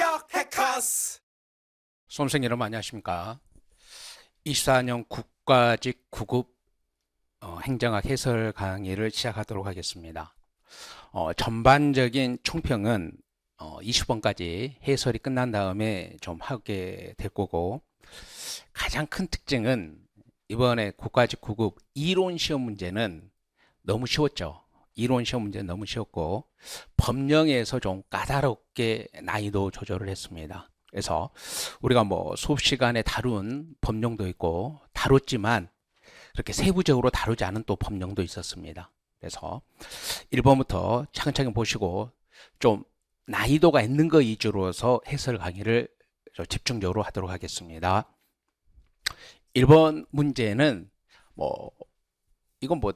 합격 해커스 수험생 여러분 안녕하십니까 24년 국가직 구급 어, 행정학 해설 강의를 시작하도록 하겠습니다 어, 전반적인 총평은 어, 20번까지 해설이 끝난 다음에 좀 하게 될 거고 가장 큰 특징은 이번에 국가직 구급 이론 시험 문제는 너무 쉬웠죠 이론 시험 문제는 너무 쉬웠고 법령에서 좀 까다롭게 난이도 조절을 했습니다. 그래서 우리가 뭐 수업 시간에 다룬 법령도 있고 다뤘지만 그렇게 세부적으로 다루지 않은 또 법령도 있었습니다. 그래서 1번부터 차근차근 보시고 좀 난이도가 있는 거 위주로서 해설 강의를 집중적으로 하도록 하겠습니다. 1번 문제는 뭐 이건 뭐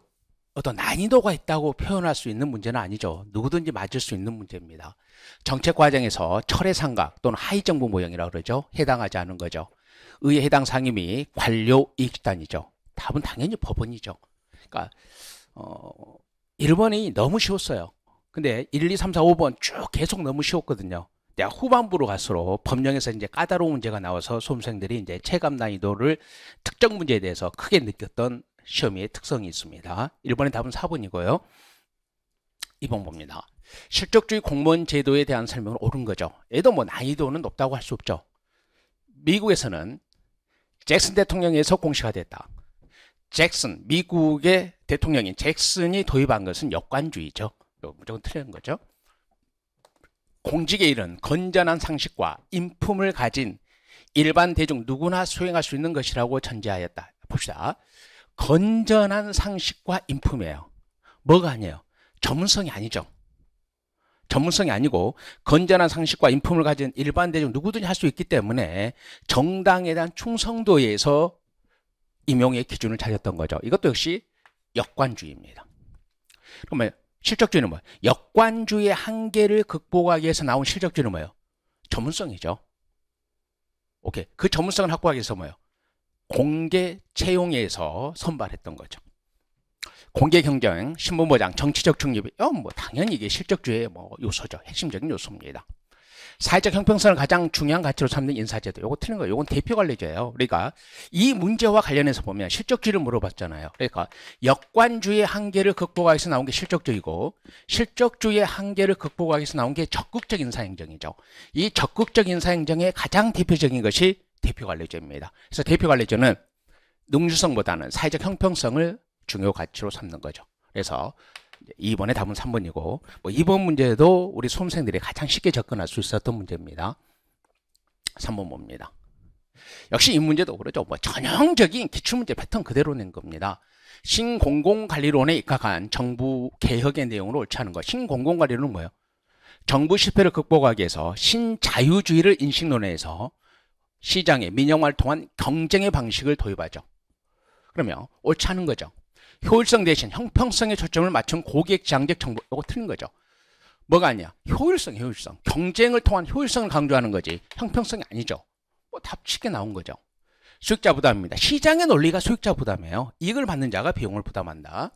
어떤 난이도가 있다고 표현할 수 있는 문제는 아니죠. 누구든지 맞을 수 있는 문제입니다. 정책 과정에서 철의 삼각 또는 하위 정부 모형이라고 그러죠. 해당하지 않은 거죠. 의회 해당 상임위 관료 이익단이죠 답은 당연히 법원이죠. 그러니까 어 1번이 너무 쉬웠어요. 근데 1, 2, 3, 4, 5번 쭉 계속 너무 쉬웠거든요. 내가 후반부로 갈수록 법령에서 이제 까다로운 문제가 나와서 수험생들이 이제 체감 난이도를 특정 문제에 대해서 크게 느꼈던 시험의 특성이 있습니다. 1번의 답은 4번이고요. 2번 봅니다. 실적주의 공무원 제도에 대한 설명은 옳은 거죠. 얘도 뭐 난이도는 높다고 할 수 없죠. 미국에서는 잭슨 대통령에서 공식화됐다. 잭슨, 미국의 대통령인 잭슨이 도입한 것은 역관주의죠. 뭐 무조건 틀리 거죠. 공직에 이른 건전한 상식과 인품을 가진 일반 대중 누구나 수행할 수 있는 것이라고 전제하였다. 봅시다. 건전한 상식과 인품이에요. 뭐가 아니에요? 전문성이 아니죠. 전문성이 아니고 건전한 상식과 인품을 가진 일반대중 누구든지 할 수 있기 때문에 정당에 대한 충성도에 서 임용의 기준을 찾았던 거죠. 이것도 역시 역관주의입니다. 그러면 실적주의는 뭐예요? 역관주의의 한계를 극복하기 위해서 나온 실적주의는 뭐예요? 전문성이죠. 오케이. 그 전문성을 확보하기 위해서 뭐예요? 공개 채용에서 선발했던 거죠. 공개 경쟁, 신문보장, 정치적 중립이 어, 뭐 당연히 이게 실적주의 뭐 요소죠. 핵심적인 요소입니다. 사회적 형평성을 가장 중요한 가치로 삼는 인사제도. 요거 틀린 거예요. 요건 대표 관리제예요. 우리가 그러니까 이 문제와 관련해서 보면 실적주의를 물어봤잖아요. 그러니까 역관주의 한계를 극복하기 위해서 나온 게 실적주의고 실적주의 한계를 극복하기 위해서 나온 게 적극적 인사행정이죠. 이 적극적 인사행정의 가장 대표적인 것이 대표 관리제입니다. 그래서 대표 관리제는 능률성보다는 사회적 형평성을 중요 가치로 삼는 거죠. 그래서 2번의 답은 3번이고 뭐 2번 문제도 우리 수험생들이 가장 쉽게 접근할 수 있었던 문제입니다. 3번 봅니다. 역시 이 문제도 그러죠. 뭐 전형적인 기출문제 패턴 그대로 낸 겁니다. 신공공관리론에 입각한 정부 개혁의 내용을 옳지 않은 거. 신공공관리론은 뭐예요? 정부 실패를 극복하기 위해서 신자유주의를 인식론에서 시장의 민영화를 통한 경쟁의 방식을 도입하죠. 그러면 옳지 않은 거죠. 효율성 대신 형평성에 초점을 맞춘 고객 장적 정보라고 틀린 거죠. 뭐가 아니야? 효율성, 효율성. 경쟁을 통한 효율성을 강조하는 거지. 형평성이 아니죠. 뭐 답치게 나온 거죠. 수익자 부담입니다. 시장의 논리가 수익자 부담이에요. 이익을 받는 자가 비용을 부담한다.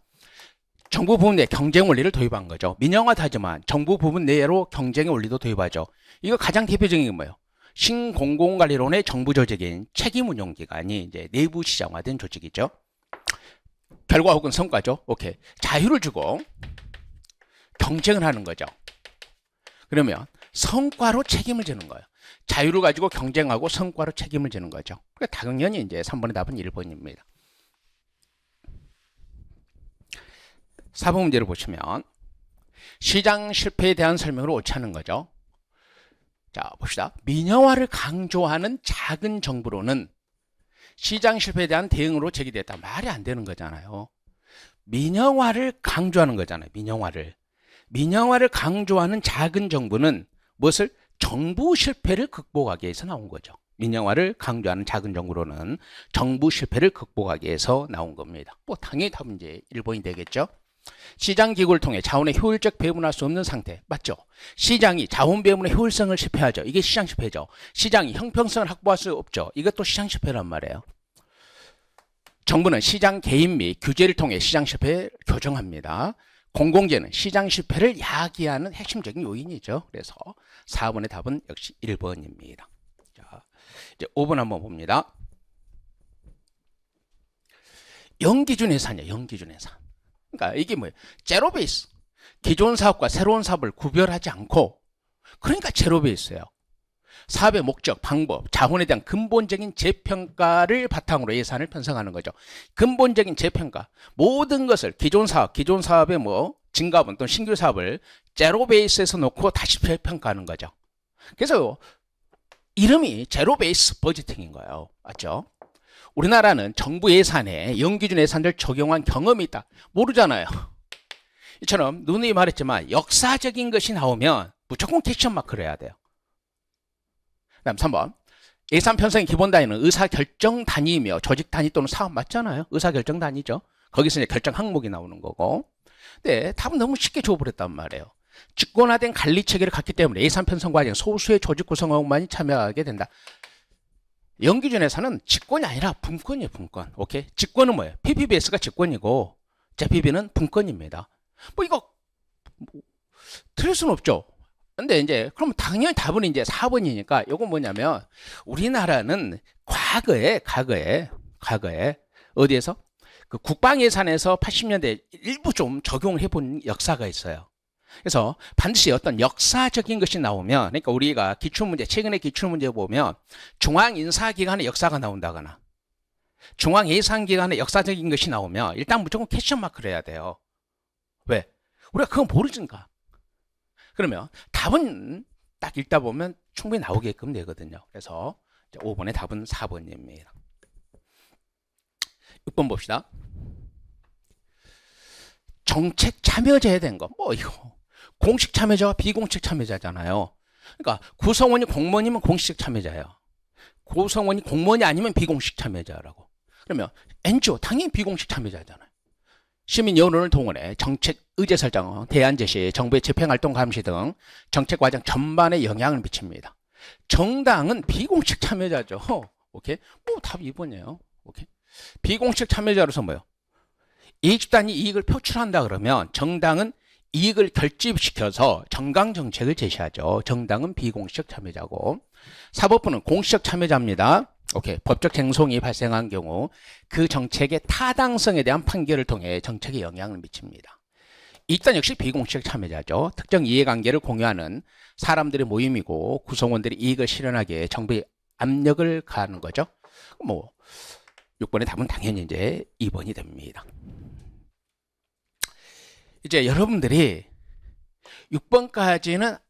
정부 부분 내 경쟁 원리를 도입한 거죠. 민영화타지만 정부 부분 내로 경쟁의 원리도 도입하죠. 이거 가장 대표적인 게 뭐예요? 신공공관리론의 정부조직인 책임운용기관이 이제 내부 시장화된 조직이죠. 결과 혹은 성과죠. 오케이. 자유를 주고 경쟁을 하는 거죠. 그러면 성과로 책임을 지는 거예요. 자유를 가지고 경쟁하고 성과로 책임을 지는 거죠. 그러니까 당연히 이제 3번의 답은 1번입니다. 4번 문제를 보시면 시장 실패에 대한 설명으로 오차는 거죠. 자, 봅시다. 민영화를 강조하는 작은 정부로는 시장 실패에 대한 대응으로 제기됐다. 말이 안 되는 거잖아요. 민영화를 강조하는 거잖아요. 민영화를. 민영화를 강조하는 작은 정부는 무엇을? 정부 실패를 극복하기 위해서 나온 거죠. 민영화를 강조하는 작은 정부로는 정부 실패를 극복하기 위해서 나온 겁니다. 뭐 당연히 다은 이제 1번이 되겠죠. 시장 기구를 통해 자원의 효율적 배분할 수 없는 상태 맞죠? 시장이 자원 배분의 효율성을 실패하죠. 이게 시장 실패죠. 시장이 형평성을 확보할 수 없죠. 이것도 시장 실패란 말이에요. 정부는 시장 개입 및 규제를 통해 시장 실패를 교정합니다. 공공재는 시장 실패를 야기하는 핵심적인 요인이죠. 그래서 4번의 답은 역시 1번입니다. 자, 이제 5번 한번 봅니다. 영기준 회사냐, 영기준 회사. 그러니까 이게 뭐예요? 제로 베이스. 기존 사업과 새로운 사업을 구별하지 않고 그러니까 제로 베이스예요. 사업의 목적, 방법, 자본에 대한 근본적인 재평가를 바탕으로 예산을 편성하는 거죠. 근본적인 재평가. 모든 것을 기존 사업, 기존 사업의 뭐 증가분 또는 신규 사업을 제로 베이스에서 놓고 다시 재평가하는 거죠. 그래서 이름이 제로 베이스 버지팅인 거예요. 맞죠? 우리나라는 정부 예산에 연기준 예산을 적용한 경험이 있다. 모르잖아요. 이처럼 누누이 말했지만 역사적인 것이 나오면 무조건 캐션 마크를 해야 돼요. 그 다음 3번. 예산 편성의 기본 단위는 의사 결정 단위이며 조직 단위 또는 사업 맞잖아요. 의사 결정 단위죠. 거기서 이제 결정 항목이 나오는 거고. 네, 데 답은 너무 쉽게 줘버렸단 말이에요. 직권화된 관리 체계를 갖기 때문에 예산 편성 과정 에 소수의 조직 구성원만이 참여하게 된다. 연기준에서는 직권이 아니라 분권이에요, 분권. 오케이? 직권은 뭐예요? PPBS가 직권이고 JPB는 분권입니다. 뭐 이거 뭐, 틀릴 수는 없죠. 근데 이제 그럼 당연히 답은 이제 4번이니까 요건 뭐냐면 우리나라는 과거에 과거에 과거에 어디에서 그 국방 예산에서 80년대 일부 좀 적용해 을본 역사가 있어요. 그래서 반드시 어떤 역사적인 것이 나오면 그러니까 우리가 기출문제 최근에 기출문제 보면 중앙인사기관의 역사가 나온다거나 중앙예산기관의 역사적인 것이 나오면 일단 무조건 캐션마크를 해야 돼요 왜? 우리가 그건 모르니까 그러면 답은 딱 읽다 보면 충분히 나오게끔 되거든요 그래서 5번의 답은 4번입니다 6번 봅시다 정책 참여제에 된 거. 뭐 이거 공식 참여자와 비공식 참여자잖아요. 그러니까 구성원이 공무원이면 공식 참여자예요. 구성원이 공무원이 아니면 비공식 참여자라고. 그러면 NGO 당연히 비공식 참여자잖아요. 시민 여론을 동원해 정책 의제 설정, 대안 제시, 정부의 집행활동 감시 등 정책 과정 전반에 영향을 미칩니다. 정당은 비공식 참여자죠. 오케이? 뭐답 2번이에요. 오케이? 비공식 참여자로서 뭐요? 이집단이 이익을 표출한다 그러면 정당은 이익을 결집시켜서 정강 정책을 제시하죠. 정당은 비공식 적 참여자고 사법부는 공식 적 참여자입니다. 오케이. 법적 쟁송이 발생한 경우 그 정책의 타당성에 대한 판결을 통해 정책에 영향을 미칩니다. 일단 역시 비공식 참여자죠. 특정 이해관계를 공유하는 사람들의 모임이고 구성원들이 이익을 실현하게 정부에 압력을 가하는 거죠. 뭐 6번의 답은 당연히 이제 2번이 됩니다. 이제 여러분들이 6번까지는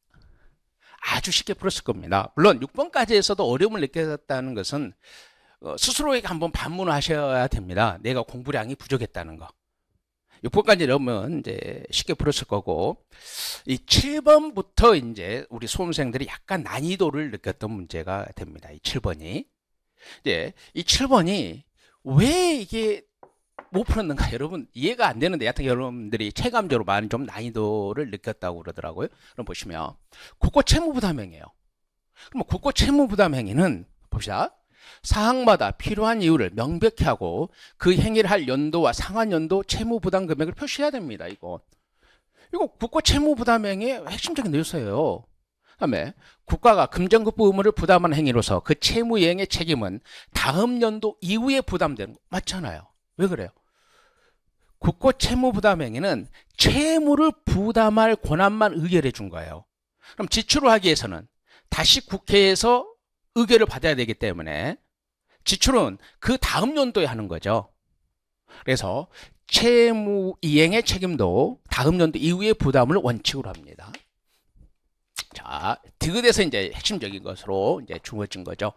아주 쉽게 풀었을 겁니다. 물론 6번까지에서도 어려움을 느꼈다는 것은 어, 스스로에게 한번 반문하셔야 됩니다. 내가 공부량이 부족했다는 거. 6번까지 넘으면 이제 쉽게 풀었을 거고 이 7번부터 이제 우리 수험생들이 약간 난이도를 느꼈던 문제가 됩니다. 이 7번이. 이제 이 7번이 왜 이게 못 풀었는가 여러분 이해가 안 되는데 여하튼 여러분들이 체감적으로 많이 좀 난이도를 느꼈다고 그러더라고요. 그럼 보시면 국고 채무 부담 행위예요. 그럼 국고 채무 부담 행위는 봅시다. 사항마다 필요한 이유를 명백히 하고 그 행위를 할 연도와 상한 연도 채무 부담 금액을 표시해야 됩니다. 이거 이거 국고 채무 부담 행위의 핵심적인 요소예요. 다음에 국가가 금전급부 의무를 부담하는 행위로서 그 채무 이행의 책임은 다음 연도 이후에 부담되는 거 맞잖아요. 왜 그래요? 국고 채무 부담 행위는 채무를 부담할 권한만 의결해 준 거예요. 그럼 지출을 하기 위해서는 다시 국회에서 의결을 받아야 되기 때문에 지출은 그 다음 연도에 하는 거죠. 그래서 채무 이행의 책임도 다음 연도 이후의 부담을 원칙으로 합니다. 자, 디귿에서 이제 핵심적인 것으로 이제 주어진 거죠.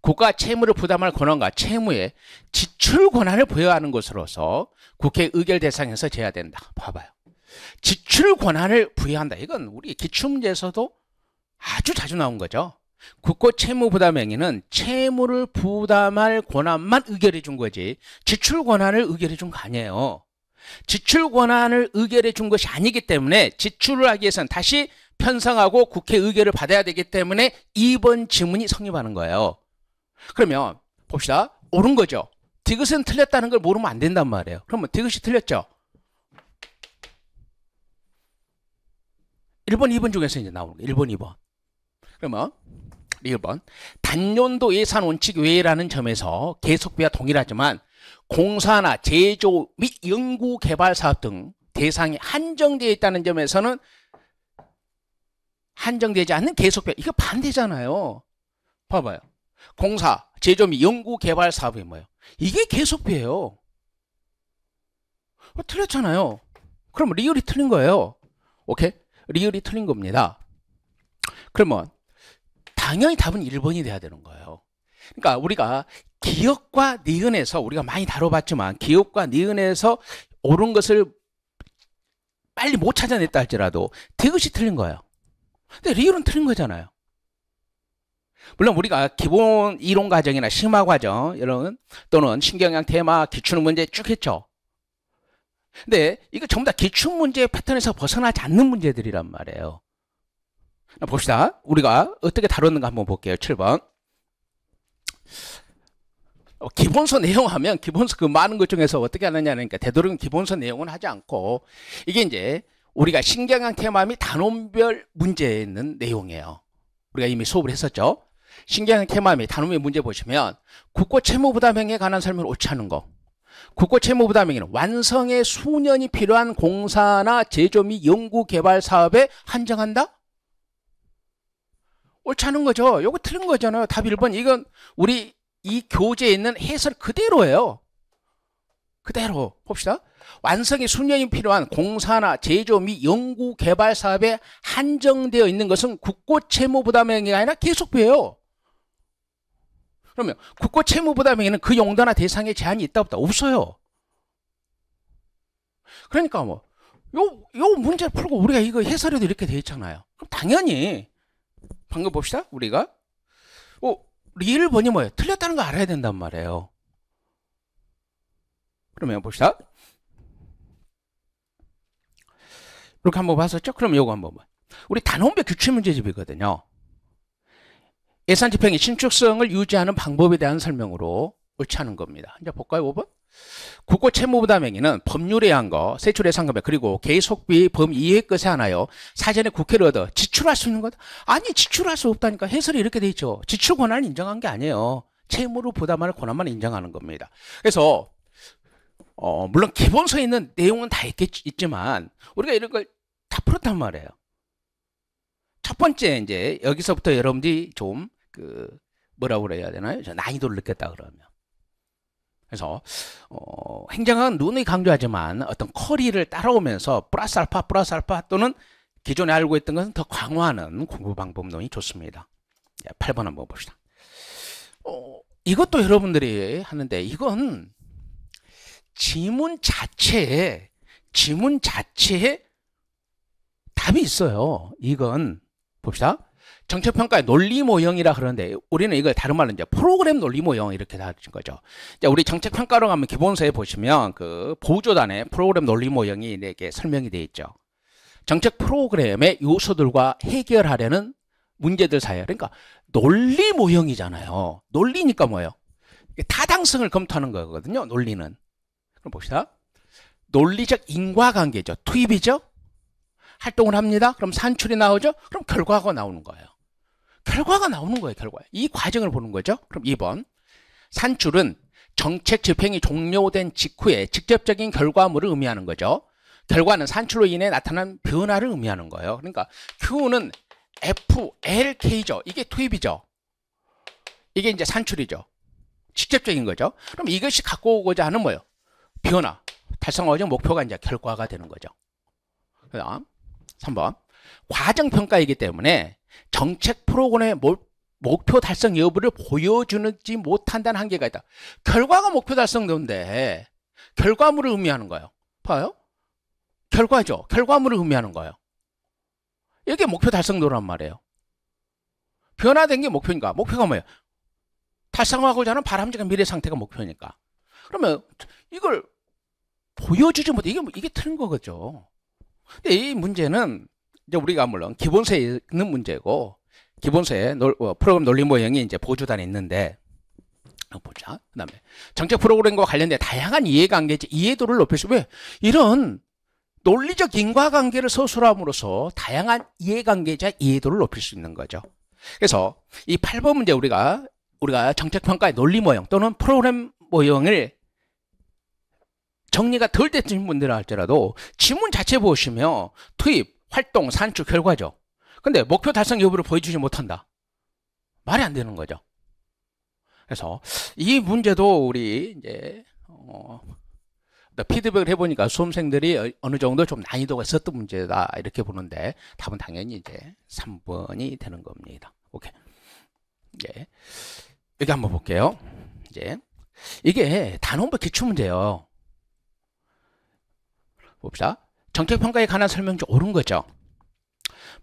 국가 채무를 부담할 권한과 채무의 지출 권한을 부여하는 것으로서 국회 의결 대상에서 제외된다. 봐봐요. 지출 권한을 부여한다. 이건 우리 기출문제에서도 아주 자주 나온 거죠. 국고 채무 부담 행위는 채무를 부담할 권한만 의결해 준 거지 지출 권한을 의결해 준 거 아니에요. 지출 권한을 의결해 준 것이 아니기 때문에 지출을 하기 위해서는 다시 편성하고 국회 의결을 받아야 되기 때문에 2번 지문이 성립하는 거예요. 그러면 봅시다. 옳은 거죠. 디귿은 틀렸다는 걸 모르면 안 된단 말이에요. 그러면 디귿이 틀렸죠. 1번, 2번 중에서 이제 나오는 거예요. 1번, 2번. 그러면 1번. 단년도 예산 원칙 외라는 점에서 계속비와 동일하지만 공사나 제조 및 연구 개발 사업 등 대상이 한정되어 있다는 점에서는 한정되지 않는 계속비 이거 반대잖아요. 봐봐요. 공사, 제조 및 연구 개발 사업이 뭐예요? 이게 계속비예요. 어, 틀렸잖아요. 그럼 리얼이 틀린 거예요. 오케이? 리얼이 틀린 겁니다. 그러면 당연히 답은 1번이 돼야 되는 거예요. 그러니까 우리가 기억과 니은에서 우리가 많이 다뤄봤지만 기억과 니은에서 옳은 것을 빨리 못 찾아냈다 할지라도 대귿이 틀린 거예요. 근데 리얼은 틀린 거잖아요. 물론 우리가 기본 이론 과정이나 심화 과정 이런 또는 신경향 테마 기출 문제 쭉 했죠. 근데 이거 전부 다 기출 문제 패턴에서 벗어나지 않는 문제들이란 말이에요. 봅시다. 우리가 어떻게 다루는가 한번 볼게요. 7번. 어, 기본서 내용 하면 기본서 그 많은 것 중에서 어떻게 하느냐하니까되도록 그러니까 기본서 내용은 하지 않고 이게 이제 우리가 신경향 테마 및 단원별 문제에 있는 내용이에요. 우리가 이미 수업을 했었죠. 신기한 캐마미 단음의 문제 보시면 국고 채무 부담행위에 관한 설명을 오차는 거. 국고 채무 부담행위는 완성에 수년이 필요한 공사나 제조 및 연구 개발 사업에 한정한다? 옳다는 거죠. 요거 틀린 거잖아요. 답 1번. 이건 우리 이 교재에 있는 해설 그대로예요. 그대로 봅시다. 완성에 수년이 필요한 공사나 제조 및 연구 개발 사업에 한정되어 있는 것은 국고 채무 부담행위가 아니라 계속돼요. 그러면 국고 채무 부담에는 그 용도나 대상에 제한이 있다 없다 없어요. 그러니까 뭐 요 요 문제 풀고 우리가 이거 해설에도 이렇게 돼 있잖아요. 그럼 당연히 방금 봅시다 우리가 어, 리을 번이 뭐예요? 틀렸다는 거 알아야 된단 말이에요. 그러면 봅시다. 이렇게 한번 봤었죠? 그럼 요거 한번 봐. 우리 단원별 규칙 문제집이거든요. 예산 집행이 신축성을 유지하는 방법에 대한 설명으로 옳지 않은 겁니다. 이제 볼까요, 5번? 국고 채무부담 행위는 법률에 한 거, 세출 예상금액, 그리고 개 속비 범이익 것에 하나요. 사전에 국회를 얻어 지출할 수 있는 것? 아니, 지출할 수 없다니까. 해설이 이렇게 돼 있죠. 지출 권한을 인정한 게 아니에요. 채무를 부담하는 권한만 인정하는 겁니다. 그래서, 어, 물론 기본서에 있는 내용은 다 있겠, 지만 우리가 이런 걸 다 풀었단 말이에요. 첫 번째, 이제, 여기서부터 여러분들이 좀그 뭐라고 그래야 되나요? 난이도를 느꼈다 그러면. 그래서 어, 행정학은 눈이 강조하지만 어떤 커리를 따라오면서 플러스 알파 플러스 알파 또는 기존에 알고 있던 것은 더 강화하는 공부 방법론이 좋습니다. 8번 예, 한번 봅시다. 어, 이것도 여러분들이 하는데 이건 지문 자체에 지문 자체에 답이 있어요. 이건 봅시다. 정책평가의 논리 모형이라 그러는데 우리는 이걸 다른 말로 이제 프로그램 논리 모형 이렇게 다른 거죠. 이제 우리 정책평가로 가면 기본서에 보시면 그 보조단의 프로그램 논리 모형이 이렇게 설명이 되어 있죠. 정책 프로그램의 요소들과 해결하려는 문제들 사이에 그러니까 논리 모형이잖아요. 논리니까 뭐예요? 타당성을 검토하는 거거든요. 논리는. 그럼 봅시다. 논리적 인과관계죠. 투입이죠. 활동을 합니다. 그럼 산출이 나오죠. 그럼 결과가 나오는 거예요. 결과가 나오는 거예요, 결과. 이 과정을 보는 거죠. 그럼 2번. 산출은 정책 집행이 종료된 직후에 직접적인 결과물을 의미하는 거죠. 결과는 산출로 인해 나타난 변화를 의미하는 거예요. 그러니까 Q는 FLK죠. 이게 투입이죠. 이게 이제 산출이죠. 직접적인 거죠. 그럼 이것이 갖고 오고자 하는 뭐예요? 변화. 달성하고자 목표가 이제 결과가 되는 거죠. 그 다음 3번. 과정평가이기 때문에 정책 프로그램의 목표 달성 여부를 보여주는지 못한다는 한계가 있다. 결과가 목표 달성도인데 결과물을 의미하는 거예요. 봐요? 결과죠. 결과물을 의미하는 거예요. 이게 목표 달성도란 말이에요. 변화된 게 목표니까. 목표가 뭐예요? 달성하고자 하는 바람직한 미래 상태가 목표니까. 그러면 이걸 보여주지 못해. 이게, 뭐, 이게 틀린 거겠죠. 근데 이 문제는 이제 우리가 물론 기본세 있는 문제고 기본세 놀, 어, 프로그램 논리 모형이 이제 보조단에 있는데 어, 보자. 그다음에 정책 프로그램과 관련된 다양한 이해관계지 이해도를 높일 수 왜? 이런 논리적 인과관계를 서술함으로써 다양한 이해관계자 이해도를 높일 수 있는 거죠. 그래서 이 8번 문제 우리가 우리가 정책평가의 논리 모형 또는 프로그램 모형을 정리가 덜 됐던 분들 할지라도 지문 자체 보시면 투입, 활동, 산출 결과죠. 근데 목표 달성 여부를 보여주지 못한다. 말이 안 되는 거죠. 그래서 이 문제도 우리 이제 어, 피드백을 해보니까 수험생들이 어, 어느 정도 좀 난이도가 있었던 문제다 이렇게 보는데 답은 당연히 이제 3번이 되는 겁니다. 오케이. 예. 여기 한번 볼게요. 이제 이게 단원부 기출 문제예요. 봅시다. 정책평가에 관한 설명 좀 옳은 거죠.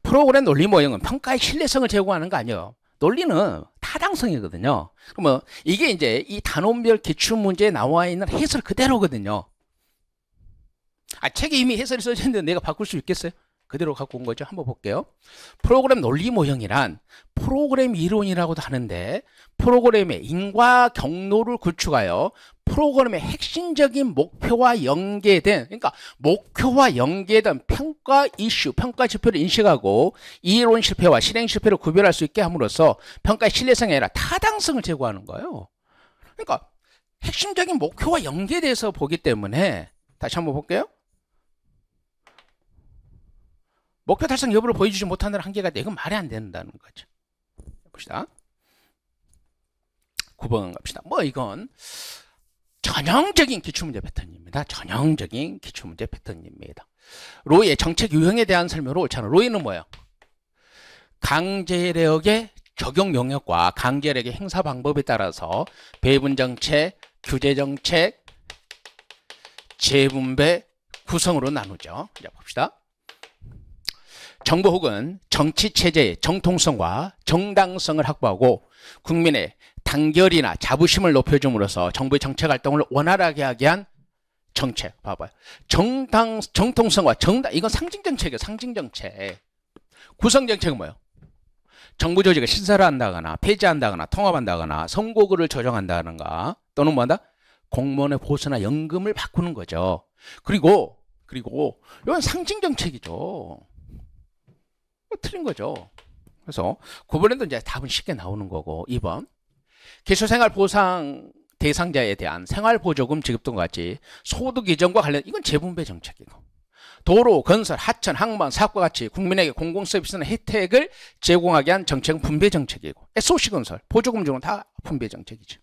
프로그램 논리 모형은 평가의 신뢰성을 제고하는 거 아니에요. 논리는 타당성이거든요. 그러면 이게 이제 이 단원별 기출 문제에 나와 있는 해설 그대로거든요. 아, 책에 이미 해설이 써져 있는데 내가 바꿀 수 있겠어요? 그대로 갖고 온 거죠. 한번 볼게요. 프로그램 논리 모형이란 프로그램 이론이라고도 하는데 프로그램의 인과 경로를 구축하여 프로그램의 핵심적인 목표와 연계된 그러니까 목표와 연계된 평가 이슈, 평가 지표를 인식하고 이론 실패와 실행 실패를 구별할 수 있게 함으로써 평가의 신뢰성이 아니라 타당성을 제고하는 거예요. 그러니까 핵심적인 목표와 연계돼서 보기 때문에 다시 한번 볼게요. 목표 달성 여부를 보여주지 못하다는 한계가 있다. 이건 말이 안 된다는 거죠. 봅시다. 9번 갑시다. 뭐 이건 전형적인 기출문제 패턴입니다. 전형적인 기출문제 패턴입니다. 로의 정책 유형에 대한 설명으로 옳잖아. 로이는 뭐예요? 강제력의 적용 영역과 강제력의 행사 방법에 따라서 배분 정책, 규제 정책, 재분배 구성으로 나누죠. 자, 봅시다. 정부 혹은 정치 체제의 정통성과 정당성을 확보하고 국민의 단결이나 자부심을 높여줌으로써 정부의 정책 활동을 원활하게 하게 한 정책 봐봐요. 정당 정통성과 정당 이건 상징 정책이에요. 상징 정책. 구성 정책은 뭐예요? 정부 조직을 신설한다거나 을 폐지한다거나 통합한다거나 선고글을 조정한다거나 또는 뭐한다? 공무원의 보수나 연금을 바꾸는 거죠. 그리고 그리고 이건 상징 정책이죠. 뭐 틀린 거죠. 그래서 9번에도 이제 답은 쉽게 나오는 거고 2번 기초생활보상 대상자에 대한 생활보조금 지급등과 같이 소득 이전과 관련 이건 재분배 정책이고 도로, 건설, 하천, 항만, 사업과 같이 국민에게 공공서비스나 혜택을 제공하게 한 정책은 분배 정책이고 SOC 건설, 보조금 중은 다 분배 정책이죠.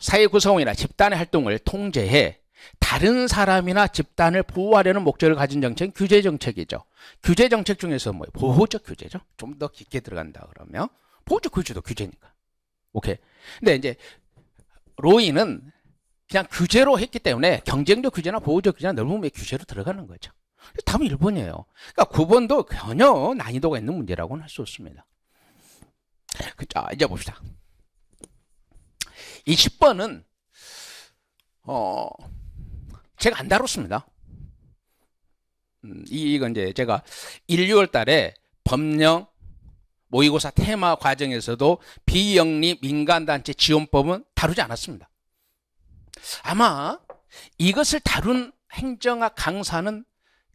사회 구성원이나 집단의 활동을 통제해 다른 사람이나 집단을 보호하려는 목적을 가진 정책은 규제 정책이죠. 규제 정책 중에서 뭐 보호적 규제죠. 좀 더 깊게 들어간다 그러면 보호적 규제도 규제니까. 오케이. 근데 이제 로이는 그냥 규제로 했기 때문에 경쟁적 규제나 보호적 규제나 넓은 의 규제로 들어가는 거죠. 답은 1번이에요. 그러니까 9번도 전혀 난이도가 있는 문제라고는 할 수 없습니다. 그, 자, 이제 봅시다. 20번은 어 제가 안 다뤘습니다. 음, 이, 건 이제 제가 1, 6월 달에 법령 모의고사 테마 과정에서도 비영리 민간단체 지원법은 다루지 않았습니다. 아마 이것을 다룬 행정학 강사는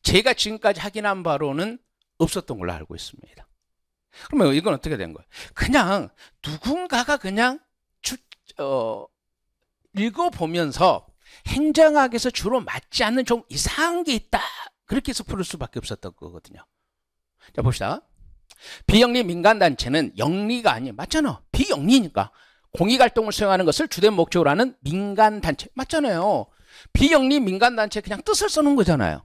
제가 지금까지 확인한 바로는 없었던 걸로 알고 있습니다. 그러면 이건 어떻게 된 거예요? 그냥 누군가가 그냥 주, 어, 읽어보면서 행정학에서 주로 맞지 않는 좀 이상한 게 있다. 그렇게 해서 풀을 수밖에 없었던 거거든요. 자, 봅시다. 비영리 민간단체는 영리가 아니에요. 맞잖아. 비영리니까. 공익활동을 수행하는 것을 주된 목적으로 하는 민간단체. 맞잖아요. 비영리 민간단체 그냥 뜻을 쓰는 거잖아요.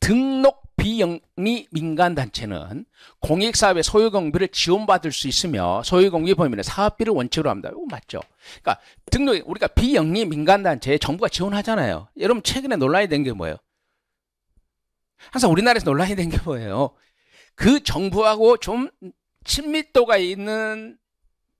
등록 비영리 민간단체는 공익사업의 소유공비를 지원받을 수 있으며 소유공비 범위는 사업비를 원칙으로 합니다. 이거 맞죠? 그러니까 등록 우리가 비영리 민간단체에 정부가 지원하잖아요. 여러분 최근에 논란이 된 게 뭐예요? 항상 우리나라에서 논란이 된 게 뭐예요? 그 정부하고 좀 친밀도가 있는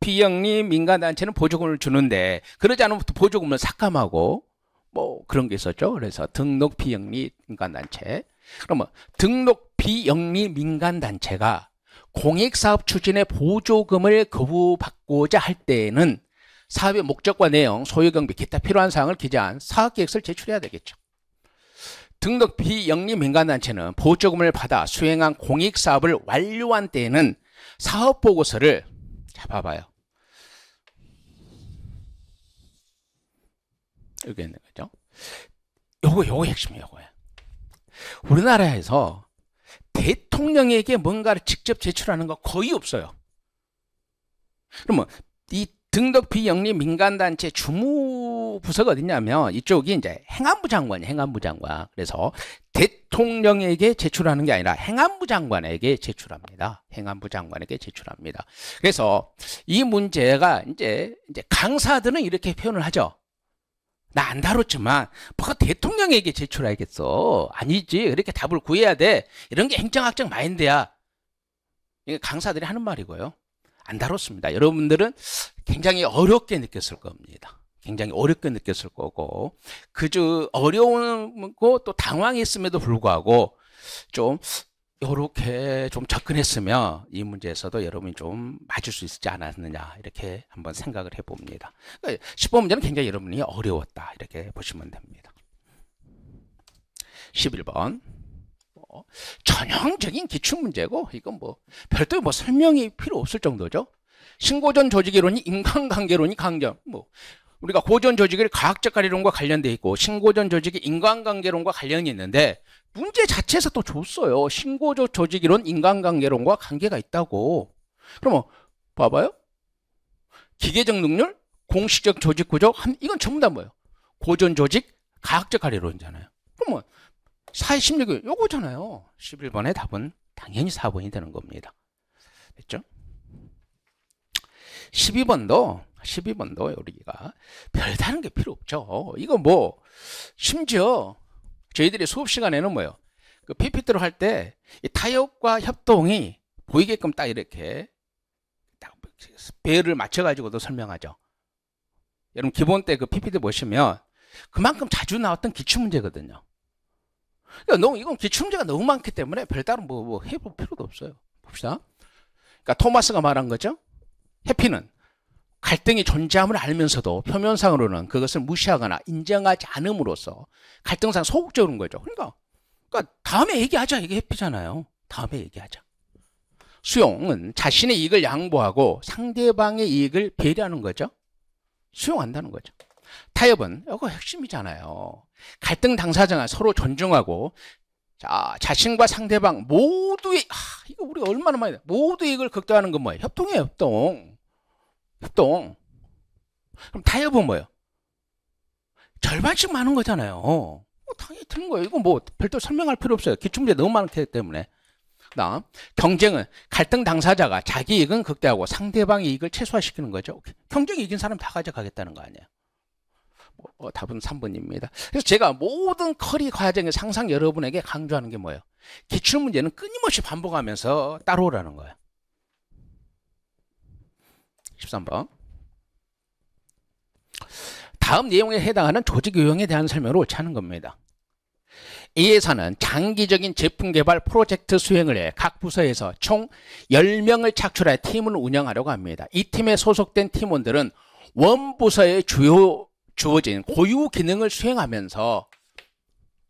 비영리 민간단체는 보조금을 주는데 그러지 않으면 보조금을 삭감하고 뭐 그런 게 있었죠. 그래서 등록 비영리 민간단체 그러면 등록 비영리 민간단체가 공익사업 추진의 보조금을 거부받고자 할 때에는 사업의 목적과 내용, 소요경비, 기타 필요한 사항을 기재한 사업계획서를 제출해야 되겠죠. 등록 비영리 민간단체는 보조금을 받아 수행한 공익사업을 완료한 때에는 사업보고서를 잡아봐요. 여기 있는 거죠. 요거, 요거 핵심이에요, 요거 우리나라에서 대통령에게 뭔가를 직접 제출하는 거 거의 없어요. 그러면 이 등덕 비영리 민간단체 주무부서가 어디냐면 이쪽이 이제 행안부 장관이 에요 행안부 장관. 그래서 대통령에게 제출하는 게 아니라 행안부 장관에게 제출합니다. 행안부 장관에게 제출합니다. 그래서 이 문제가 이제, 이제 강사들은 이렇게 표현을 하죠. 나안 다뤘지만 뭐가 대통령에게 제출하겠어 아니지 이렇게 답을 구해야 돼 이런 게 행정학적 마인드야 이게 강사들이 하는 말이고요 안 다뤘습니다 여러분들은 굉장히 어렵게 느꼈을 겁니다 굉장히 어렵게 느꼈을 거고 그저 어려운고 또 당황했음에도 불구하고 좀 이렇게 좀 접근했으면 이 문제에서도 여러분이 좀 맞을 수 있지 않았느냐 이렇게 한번 생각을 해봅니다. 10번 그러니까 문제는 굉장히 여러분이 어려웠다 이렇게 보시면 됩니다. 11번 뭐 전형적인 기출문제고 이건 뭐 별도의 뭐 설명이 필요 없을 정도죠. 신고전 조직이론이 인간관계론이 강점 뭐 우리가 고전 조직이 과학적 가리론과 관련돼 있고 신고전 조직이 인간관계론과 관련이 있는데 문제 자체에서 또 줬어요. 신고조 조직 이론, 인간관계론과 관계가 있다고. 그러면 봐봐요. 기계적 능률, 공식적 조직 구조, 이건 전부 다 뭐예요? 고전 조직, 가학적 관리론이잖아요 그러면 4, 16이 요거잖아요. 11번의 답은 당연히 4번이 되는 겁니다. 됐죠? 12번도 12번도 우리가 별다른 게 필요 없죠. 이거 뭐 심지어 저희들이 수업 시간에는 뭐예요? 그 PPT로 할 때 타협과 협동이 보이게끔 딱 이렇게 딱배를 맞춰가지고도 설명하죠. 여러분 기본 때 그 PPT 보시면 그만큼 자주 나왔던 기출문제거든요. 그러니까 너무 이건 기출문제가 너무 많기 때문에 별다른 뭐, 뭐 해볼 필요도 없어요. 봅시다. 그러니까 토마스가 말한 거죠. 해피는 갈등이 존재함을 알면서도 표면상으로는 그것을 무시하거나 인정하지 않음으로써 갈등상 소극적인 거죠. 그러니까, 그러니까 다음에 얘기하자 이게 해피잖아요. 다음에 얘기하자. 수용은 자신의 이익을 양보하고 상대방의 이익을 배려하는 거죠. 수용한다는 거죠. 타협은 이거 핵심이잖아요. 갈등 당사자가 서로 존중하고 자, 자신과 상대방 모두의 아, 이거 우리 얼마나 많이 모두 이익을 극대화하는 건 뭐예요? 협동이에요, 협동. 협동. 그럼 타협은 뭐예요? 절반씩 많은 거잖아요. 어, 뭐 당연히 틀린 거예요. 이거 뭐 별도 설명할 필요 없어요. 기출문제 너무 많기 때문에. 다음 경쟁은 갈등 당사자가 자기 이익은 극대하고 상대방 이익을 최소화시키는 거죠. 경쟁이 이긴 사람 다 가져가겠다는 거 아니에요. 어, 답은 3번입니다. 그래서 제가 모든 커리 과정의 상상 여러분에게 강조하는 게 뭐예요? 기출문제는 끊임없이 반복하면서 따라오라는 거예요. 13번. 다음 내용에 해당하는 조직 유형에 대한 설명을 옳지 않은 겁니다. 이 회사는 장기적인 제품 개발 프로젝트 수행을 해각 부서에서 총 10명을 착출해 팀을 운영하려고 합니다. 이 팀에 소속된 팀원들은 원 부서의 주요 주어진 고유 기능을 수행하면서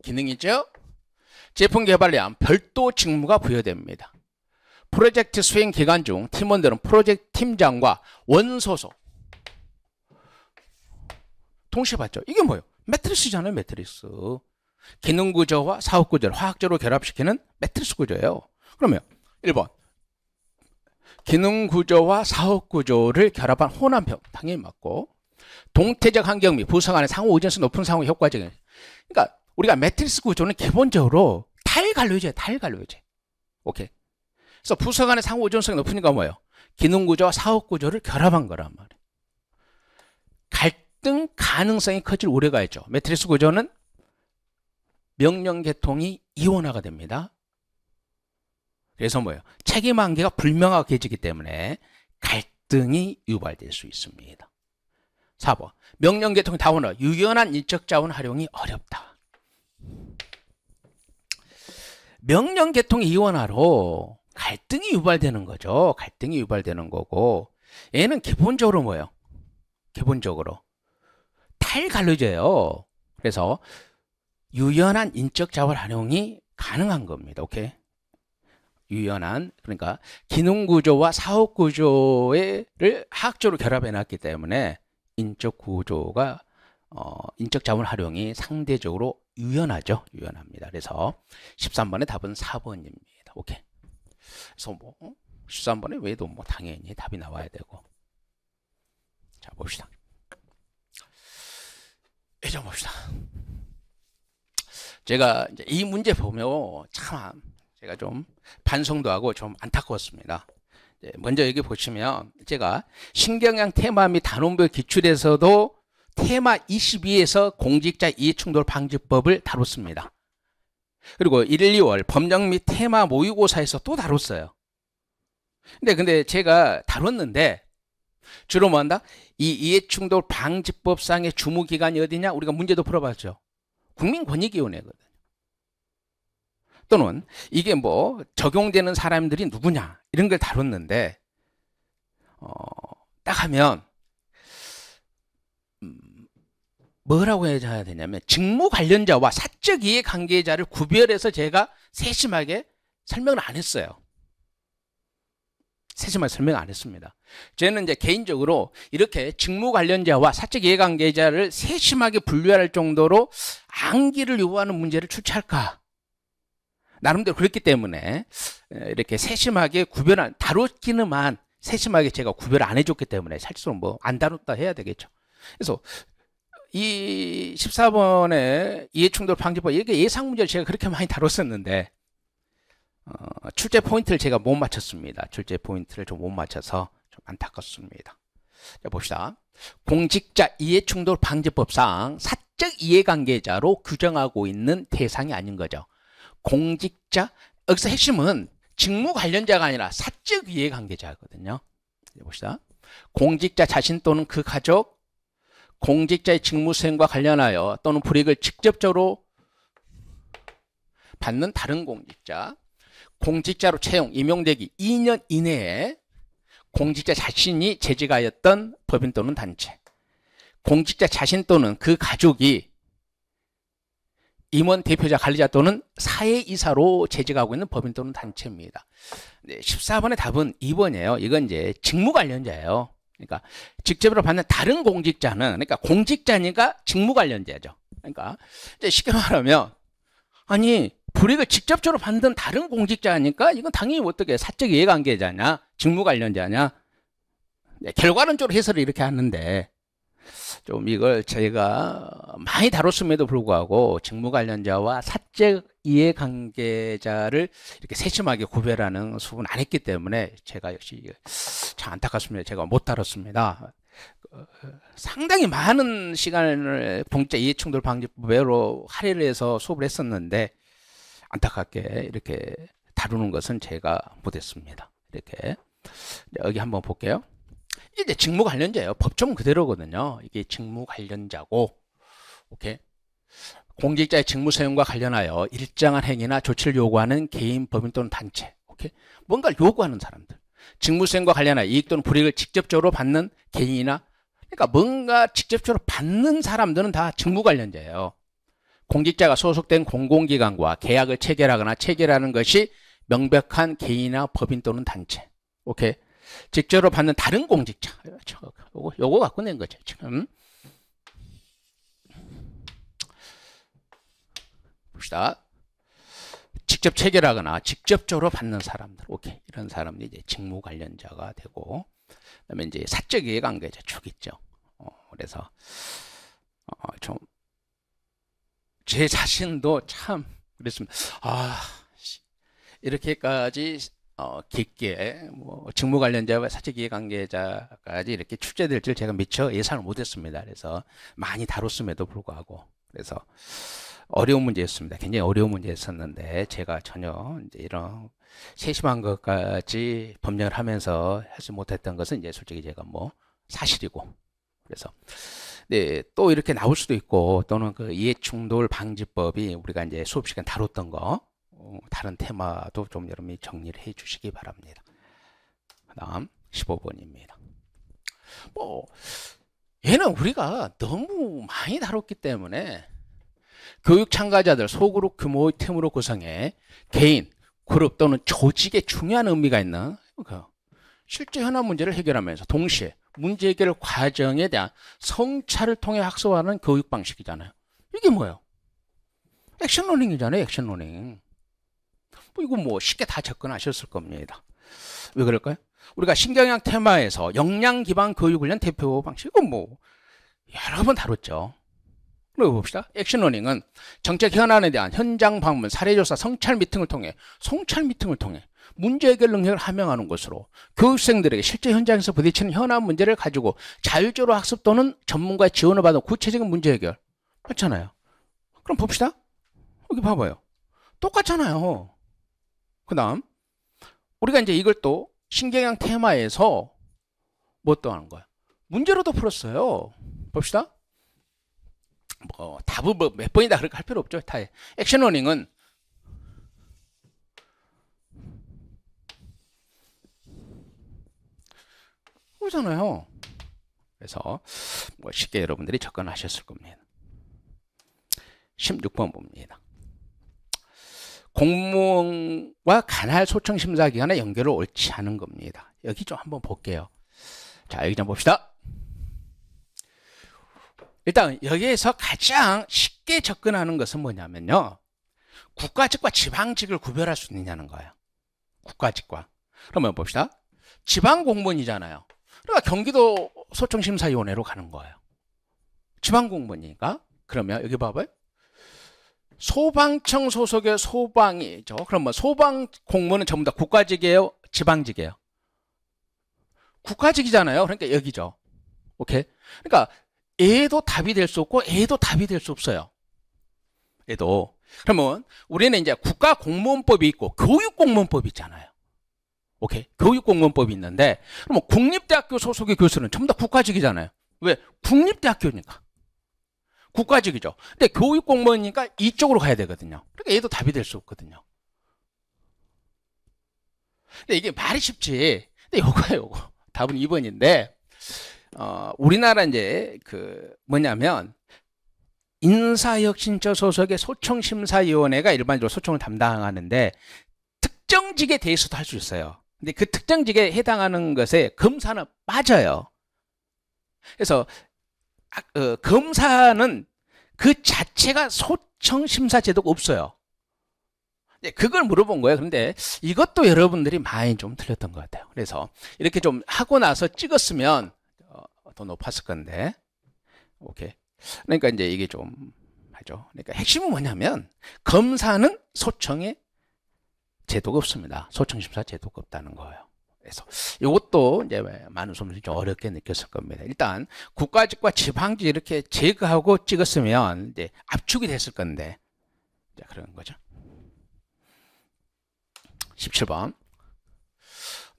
기능이죠. 제품 개발에 한 별도 직무가 부여됩니다. 프로젝트 수행 기간 중 팀원들은 프로젝트 팀장과 원소속 동시에 봤죠. 이게 뭐예요? 매트리스잖아요, 매트리스. 기능 구조와 사업 구조를 화학적으로 결합시키는 매트리스 구조예요. 그러면 1번 기능 구조와 사업 구조를 결합한 혼합형 당연히 맞고 동태적 환경 및 부성 안의 상호 의존성 높은 상호 효과적인 그러니까 우리가 매트리스 구조는 기본적으로 탈갈로제, 탈갈로제. 오케이. 그래서 부서 간의 상호 의존성이 높으니까 뭐예요? 기능구조와 사업구조를 결합한 거란 말이에요. 갈등 가능성이 커질 우려가 있죠. 매트리스 구조는 명령계통이 이원화가 됩니다. 그래서 뭐예요? 책임 관계가 불명확하게 지기 때문에 갈등이 유발될 수 있습니다. 4번 명령계통이 다원화 유연한 인적 자원 활용이 어렵다. 명령계통이 이원화로 갈등이 유발되는 거죠. 갈등이 유발되는 거고 얘는 기본적으로 뭐예요? 기본적으로 탈갈로제예요. 그래서 유연한 인적 자활 활용이 가능한 겁니다. 오케이. 유연한 그러니까 기능 구조와 사업 구조를 학적으로 결합해 놨기 때문에 인적 구조가 어, 인적 자원 활용이 상대적으로 유연하죠. 유연합니다. 그래서 13번의 답은 4번입니다. 오케이. 그래서 뭐1 3번에 어? 외도 뭐 당연히 답이 나와야 되고 자 봅시다. 예제 봅시다. 제가 이제 이 문제 보면 참 제가 좀 반성도 하고 좀 안타까웠습니다. 먼저 여기 보시면 제가 신경향 테마 및 단원별 기출에서도 테마 22에서 공직자 이해충돌 방지법을 다뤘습니다. 그리고 1, 2월 법령 및 테마 모의고사에서 또 다뤘어요. 근데 근데 제가 다뤘는데 주로 뭐 한다? 이 이해충돌 방지법상의 주무기관이 어디냐? 우리가 문제도 풀어봤죠. 국민권익위원회거든. 요 또는 이게 뭐 적용되는 사람들이 누구냐 이런 걸 다뤘는데 어, 딱 하면 뭐라고 해야 되냐면 직무 관련자와 사적 이해 관계자를 구별해서 제가 세심하게 설명을 안 했어요. 세심하게 설명 안 했습니다. 저는 이제 개인적으로 이렇게 직무 관련자와 사적 이해 관계자를 세심하게 분류할 정도로 안기를 요구하는 문제를 출제할까? 나름대로 그랬기 때문에 이렇게 세심하게 구별한 다루기는만 세심하게 제가 구별 안 해줬기 때문에 사실상 뭐 안 다뤘다 해야 되겠죠. 그래서 이1 4번의 이해충돌 방지법 이렇게 예상 문제를 제가 그렇게 많이 다뤘었는데 어, 출제 포인트를 제가 못 맞췄습니다. 출제 포인트를 좀 못 맞춰서 좀 안타깝습니다. 자 봅시다. 공직자 이해충돌 방지법상 사적 이해관계자로 규정하고 있는 대상이 아닌 거죠. 공직자 여기서 핵심은 직무 관련자가 아니라 사적 이해관계자거든요. 봅시다. 공직자 자신 또는 그 가족 공직자의 직무 수행과 관련하여 또는 불이익을 직접적으로 받는 다른 공직자 공직자로 채용, 임용되기 2년 이내에 공직자 자신이 재직하였던 법인 또는 단체 공직자 자신 또는 그 가족이 임원 대표자 관리자 또는 사회이사로 재직하고 있는 법인 또는 단체입니다. 네, 14번의 답은 2번이에요. 이건 이제 직무 관련자예요. 그러니까 직접으로 받는 다른 공직자는 그러니까 공직자니까 직무 관련자죠. 그러니까 쉽게 말하면 아니 불이익을 직접적으로 받는 다른 공직자니까 이건 당연히 어떻게 사적 이해관계자냐 직무 관련자냐 네, 결과론적으로 해설을 이렇게 하는데 좀 이걸 저희가 많이 다뤘음에도 불구하고 직무 관련자와 사적 이해관계자를 이렇게 세심하게 구별하는 수분 안 했기 때문에 제가 역시 참 안타깝습니다. 제가 못 다뤘습니다. 어, 어, 상당히 많은 시간을 봉짜 이해충돌 방지법으로 할애를 해서 수업을 했었는데 안타깝게 이렇게 다루는 것은 제가 못했습니다. 이렇게 네, 여기 한번 볼게요. 이제 직무 관련자예요. 법정 그대로거든요. 이게 직무 관련자고 오케이. 공직자의 직무 수행과 관련하여 일정한 행위나 조치를 요구하는 개인 법인 또는 단체 오케이? 뭔가를 요구하는 사람들 직무 수행과 관련하여 이익 또는 불이익을 직접적으로 받는 개인이나 그러니까 뭔가 직접적으로 받는 사람들은 다 직무 관련자예요 공직자가 소속된 공공기관과 계약을 체결하거나 체결하는 것이 명백한 개인이나 법인 또는 단체 오케이 직접으로 받는 다른 공직자 요거, 요거 갖고 낸 거죠 지금 봅시다. 직접 체결하거나 직접적으로 받는 사람들. 오케이. 이런 사람들이 이제 직무 관련자가 되고 그다음에 이제 사적 이해관계자 축 있죠. 어, 그래서 어, 좀 제 자신도 참 그랬습니다. 아 이렇게까지 어, 깊게 뭐 직무 관련자와 사적 이해관계자까지 이렇게 출제될 줄 제가 미처 예상을 못했습니다. 그래서 많이 다뤘음에도 불구하고 그래서 어려운 문제였습니다. 굉장히 어려운 문제였었는데 제가 전혀 이제 이런 세심한 것까지 법령을 하면서 하지 못했던 것은 이제 솔직히 제가 뭐 사실이고 그래서 네, 또 이렇게 나올 수도 있고 또는 그 이해충돌 방지법이 우리가 이제 수업 시간 다뤘던 거 어, 다른 테마도 좀 여러분이 정리를 해 주시기 바랍니다. 다음 15번입니다. 뭐 얘는 우리가 너무 많이 다뤘기 때문에 교육 참가자들 소그룹 규모의 팀으로 구성해 개인, 그룹 또는 조직에 중요한 의미가 있는 그 실제 현안 문제를 해결하면서 동시에 문제 해결 과정에 대한 성찰을 통해 학습하는 교육 방식이잖아요. 이게 뭐예요? 액션 러닝이잖아요. 액션 러닝. 뭐 이거 뭐 쉽게 다 접근하셨을 겁니다. 왜 그럴까요? 우리가 신경향 테마에서 역량 기반 교육 훈련 대표 방식 이건 뭐 여러 번 다뤘죠. 그리고 봅시다. 액션러닝은 정책 현안에 대한 현장 방문, 사례조사, 성찰 미팅을 통해 성찰 미팅을 통해 문제 해결 능력을 함양하는 것으로 교육생들에게 실제 현장에서 부딪히는 현안 문제를 가지고 자율적으로 학습 또는 전문가의 지원을 받은 구체적인 문제 해결 맞잖아요. 그럼 봅시다. 여기 봐봐요. 똑같잖아요. 그 다음 우리가 이제 이걸 또신경양 테마에서 뭐 또 하는 거야. 문제로도 풀었어요. 봅시다. 뭐 답을 뭐몇 번이다 그렇게 할 필요 없죠. 다 액션 러닝은 그잖아요. 그래서 뭐 쉽게 여러분들이 접근하셨을 겁니다. 16번 봅니다. 공무원과 간할 소청 심사 기관의 연결을 옳지 않은 겁니다. 여기 좀 한번 볼게요. 자, 여기 좀 봅시다. 일단 여기에서 가장 쉽게 접근하는 것은 뭐냐면요. 국가직과 지방직을 구별할 수 있느냐는 거예요. 국가직과. 그러면 봅시다. 지방공무원이잖아요. 그러니까 경기도 소청심사위원회로 가는 거예요. 지방공무원이니까. 그러면 여기 봐봐요. 소방청 소속의 소방이죠. 그러면 소방 공무원은 전부 다 국가직이에요? 지방직이에요? 국가직이잖아요. 그러니까 여기죠. 오케이. 그러니까 A도 답이 될 수 없고 A도 답이 될 수 없어요. 애도 그러면 우리는 이제 국가공무원법이 있고 교육공무원법이 있잖아요. 오케이? 교육공무원법이 있는데 그러면 국립대학교 소속의 교수는 전부 다 국가직이잖아요. 왜? 국립대학교니까. 국가직이죠. 근데 교육공무원이니까 이쪽으로 가야 되거든요. 그러니까 얘도 답이 될 수 없거든요. 근데 이게 말이 쉽지. 근데 요거요 요거. 답은 2번인데 어, 우리나라 이제 그 뭐냐면 인사혁신처 소속의 소청심사위원회가 일반적으로 소청을 담당하는데 특정직에 대해서도 할 수 있어요. 근데 그 특정직에 해당하는 것에 검사는 빠져요. 그래서 아, 어, 검사는 그 자체가 소청심사제도가 없어요. 네, 그걸 물어본 거예요. 근데 이것도 여러분들이 많이 좀 틀렸던 것 같아요. 그래서 이렇게 좀 하고 나서 찍었으면 더 높았을 건데 오케이 그러니까 이제 이게 좀 하죠 그러니까 핵심은 뭐냐면 검사는 소청에 제도가 없습니다 소청 심사 제도가 없다는 거예요 그래서 이것도 이제 많은 소문이 좀 어렵게 느꼈을 겁니다 일단 국가직과 지방직 이렇게 제거하고 찍었으면 이제 압축이 됐을 건데 자 그런 거죠 17번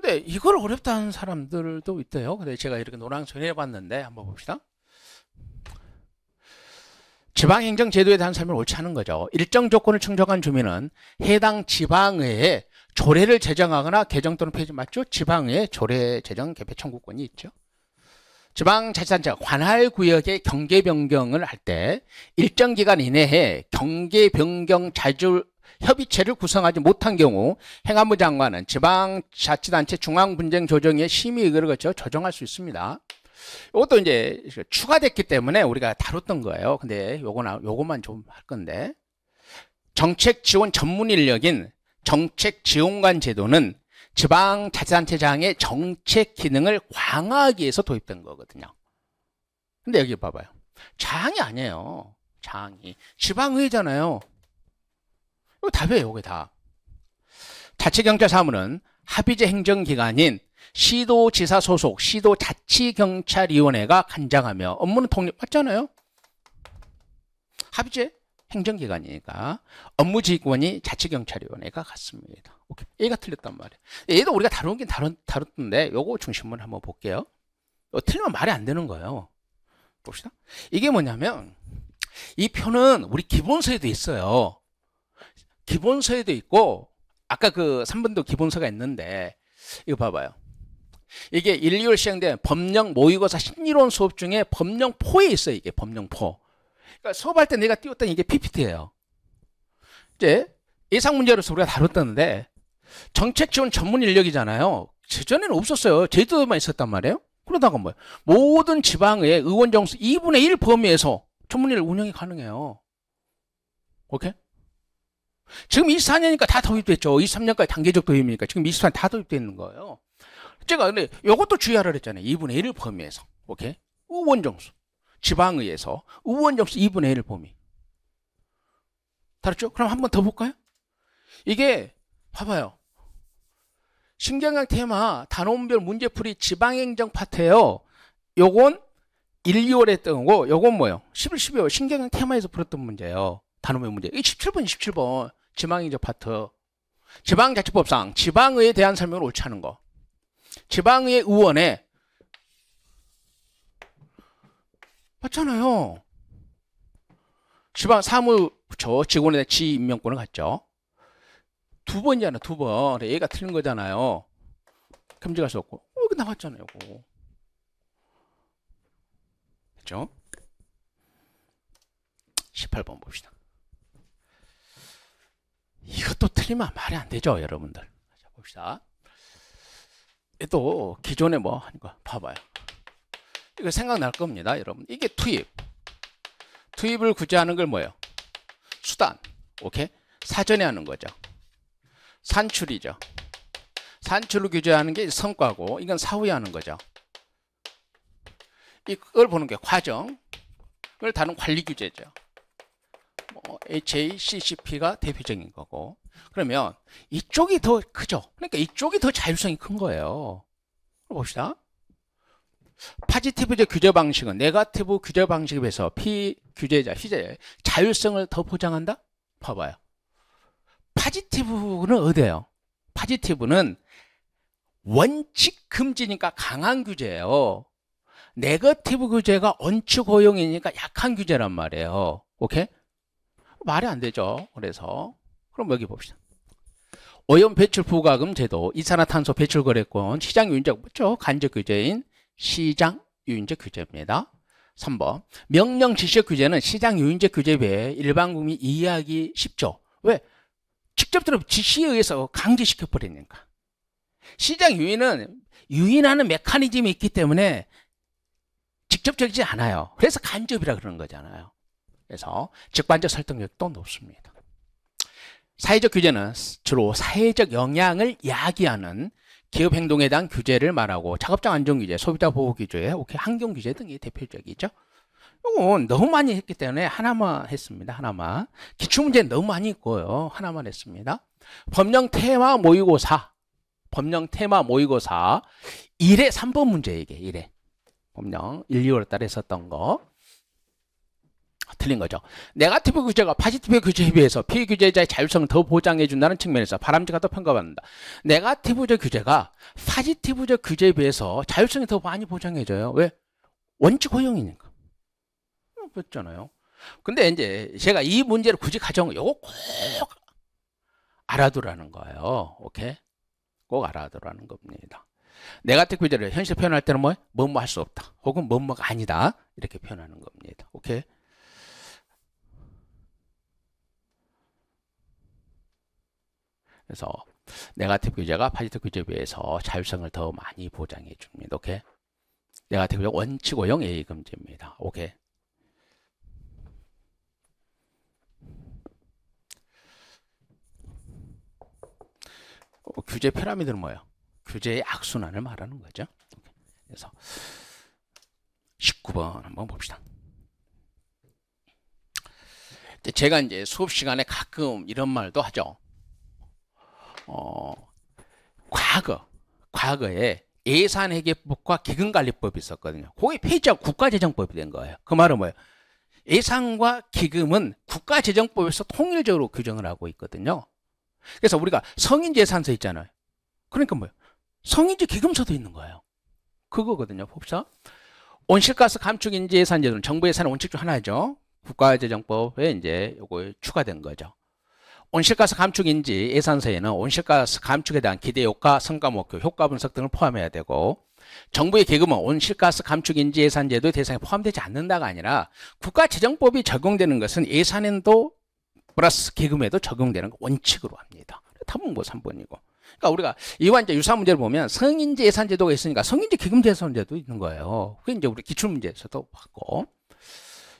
근데 이걸 어렵다는 사람들도 있대요. 근데 제가 이렇게 노랑 정 해봤는데 한번 봅시다. 지방행정제도에 대한 설명 옳지 않은 거죠. 일정 조건을 충족한 주민은 해당 지방의회 조례를 제정하거나 개정 또는 폐지 맞죠? 지방의회 조례 제정 개폐 청구권이 있죠. 지방자치단체 관할 구역의 경계 변경을 할 때 일정 기간 이내에 경계 변경 자주 협의체를 구성하지 못한 경우 행안부 장관은 지방자치단체 중앙분쟁조정의 심의 의결을 거쳐 조정할 수 있습니다. 이것도 이제 추가됐기 때문에 우리가 다뤘던 거예요. 근데 요거나 요것만 좀 할 건데 정책 지원 전문 인력인 정책 지원관 제도는 지방자치단체장의 정책 기능을 강화하기 위해서 도입된 거거든요. 근데 여기 봐봐요. 장이 아니에요. 장이 지방의잖아요. 답이에요, 그게 다. 자치경찰사무는 합의제 행정기관인 시도지사 소속 시도자치경찰위원회가 간장하며 업무는 독립 맞잖아요. 합의제 행정기관이니까 업무지휘이 자치경찰위원회가 같습니다. 오케이. 얘가 틀렸단 말이에요. 얘도 우리가 다룬긴 다룬, 다뤘던데 요거 중심으로 한번 볼게요. 틀리면 말이 안 되는 거예요. 봅시다. 이게 뭐냐면 이 표는 우리 기본서에도 있어요. 기본서에도 있고 아까 그 3번도 기본서가 있는데 이거 봐봐요. 이게 1, 2월 시행된 법령 모의고사 심리론 수업 중에 법령 4에 있어요. 이게 법령 4. 그러니까 수업할 때 내가 띄웠던 이게 PPT예요. 이제 예상 문제로서 우리가 다뤘다는데 정책 지원 전문 인력이잖아요. 제전에는 없었어요. 제주도만 있었단 말이에요. 그러다가 뭐예요? 모든 지방의 의원 정수 2분의 1 범위에서 전문 인력 운영이 가능해요. 오케이? 지금 24년이니까 다 도입됐죠. 23년까지 단계적 도입이니까 지금 24년 다 도입되는 거예요. 제가 근데 요것도 주의하라 그랬잖아요 2분의 1을 범위해서. 오케이? 의원점수 지방의에서 의원점수 2분의 1을 범위. 다르죠? 그럼 한번 더 볼까요? 이게 봐봐요. 신경강 테마 단원별 문제풀이 지방행정 파트예요. 요건 1, 2월에 했던 거고 요건 뭐예요? 11, 12월 신경강 테마에서 풀었던 문제예요. 단어의 문제. 이 17번, 1 7번 지방인적 파트. 지방자치법상 지방에 의 대한 설명을 옳지 않은 거. 지방의 의원에 맞잖아요. 지방 사무부처 직원에 지 임명권을 갖죠. 두 번이잖아, 두 번. 얘가 틀린 거잖아요. 금지할 수 없고. 어, 이거 나왔잖아요, 이거. 됐죠? 18번 봅시다. 이것도 틀리면 말이 안 되죠, 여러분들. 자, 봅시다. 또 기존에 뭐 하는 거 봐봐요. 이거 생각날 겁니다, 여러분. 이게 투입. 투입을 굳이 하는 걸 뭐예요? 수단. 오케이? 사전에 하는 거죠. 산출이죠. 산출을 규제하는 게 성과고 이건 사후에 하는 거죠. 이걸 보는 게 과정을 다른 관리 규제죠. h 어, JCCP가 대표적인 거고 그러면 이쪽이 더 크죠 그러니까 이쪽이 더 자율성이 큰 거예요 봅시다 파지티브제 규제 방식은 네가티브 규제 방식에 비해서 피규제자 희제 자율성을 더 보장한다 봐봐요 파지티브는 어디예요 파지티브는 원칙 금지니까 강한 규제예요 네거티브 규제가 원칙 허용이니까 약한 규제란 말이에요 오케이 말이 안 되죠. 그래서 그럼 여기 봅시다. 오염 배출 부과금 제도, 이산화탄소 배출 거래권, 시장 유인적 뭐죠? 그렇죠? 간접 규제인 시장 유인적 규제입니다. 3번 명령 지시적 규제는 시장 유인적 규제에 비해 일반 국민 이해하기 쉽죠. 왜? 직접적으로 지시에 의해서 강제시켜 버리니까. 시장 유인은 유인하는 메커니즘이 있기 때문에 직접적이지 않아요. 그래서 간접이라 그러는 거잖아요. 그래서 직관적 설득력도 높습니다. 사회적 규제는 주로 사회적 영향을 야기하는 기업 행동에 대한 규제를 말하고 작업장 안전 규제, 소비자 보호 규제, 오케이 환경 규제 등이 대표적이죠. 이건 너무 많이 했기 때문에 하나만 했습니다. 하나만 기출 문제 너무 많이 있고요. 하나만 했습니다. 법령 테마 모의고사, 법령 테마 모의고사 1회 3번 문제 이게 1회 법령 1, 2월 달에 했던 거. 틀린 거죠. 네가티브 규제가 파지티브 규제에 비해서 피 규제자의 자율성을 더 보장해 준다는 측면에서 바람직하다 고 평가받는다. 네가티브적 규제가 파지티브적 규제에 비해서 자율성이 더 많이 보장해 줘요. 왜? 원칙 허용이니까. 뭐 그렇잖아요. 근데 이제 제가 이 문제를 굳이 가정 요거 꼭 알아두라는 거예요. 오케이? 꼭 알아두라는 겁니다. 네가티브 규제를 현실 표현할 때는 뭐 뭐 뭐 할 수 없다. 혹은 뭐뭐가 아니다. 이렇게 표현하는 겁니다. 오케이? 그래서 네가티브 규제가 파지티브 규제에 비해서 자율성을 더 많이 보장해 줍니다. 오케이? 네가티브 규제 원칙 오용 예의 금지입니다. 오케이? 어, 규제 피라미드는 뭐예요? 규제의 악순환을 말하는 거죠. 그래서 19번 한번 봅시다. 제가 이제 수업 시간에 가끔 이런 말도 하죠. 어, 과거 과거에 예산회계법과 기금관리법이 있었거든요. 그게 폐지하고 국가재정법이 된 거예요. 그 말은 뭐예요? 예산과 기금은 국가재정법에서 통일적으로 규정을 하고 있거든요. 그래서 우리가 성인재산서 있잖아요. 그러니까 뭐예요? 성인지 기금서도 있는 거예요. 그거거든요. 봅시다. 온실가스 감축 인재산제도는 정부 예산의 원칙 중 하나죠. 국가재정법에 이제 요거 추가된 거죠. 온실가스 감축인지 예산서에는 온실가스 감축에 대한 기대 효과, 성과 목표, 효과 분석 등을 포함해야 되고 정부의 계급은 온실가스 감축 인지 예산 제도의 대상에 포함되지 않는다가 아니라 국가재정법이 적용되는 것은 예산에도 플러스 계금에도 적용되는 원칙으로 합니다. 탐험고 3번이고. 그러니까 우리가 이와 이제 유사 문제를 보면 성인지 예산 제도가 있으니까 성인지 기금 재산 제도 있는 거예요. 그게 이제 우리 기출 문제에서도 봤고.